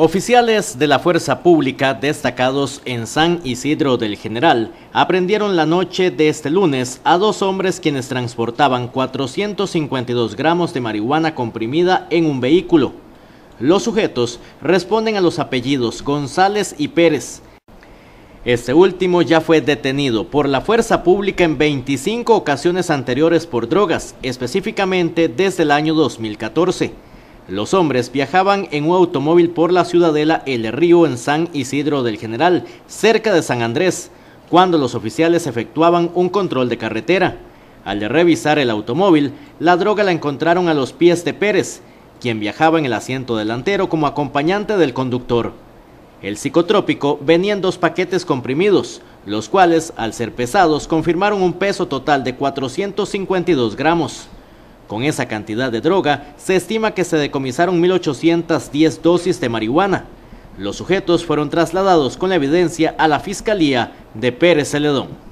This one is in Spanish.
Oficiales de la fuerza pública destacados en San Isidro del General aprendieron la noche de este lunes a dos hombres quienes transportaban 452 gramos de marihuana comprimida en un vehículo. Los sujetos responden a los apellidos González y Pérez. Este último ya fue detenido por la fuerza pública en 25 ocasiones anteriores por drogas, específicamente desde el año 2014. Los hombres viajaban en un automóvil por la ciudadela El Río en San Isidro del General, cerca de San Andrés, cuando los oficiales efectuaban un control de carretera. Al revisar el automóvil, la droga la encontraron a los pies de Pérez, quien viajaba en el asiento delantero como acompañante del conductor. El psicotrópico venía en dos paquetes comprimidos, los cuales, al ser pesados, confirmaron un peso total de 452 gramos. Con esa cantidad de droga, se estima que se decomisaron 1.810 dosis de marihuana. Los sujetos fueron trasladados con la evidencia a la Fiscalía de Pérez Celedón.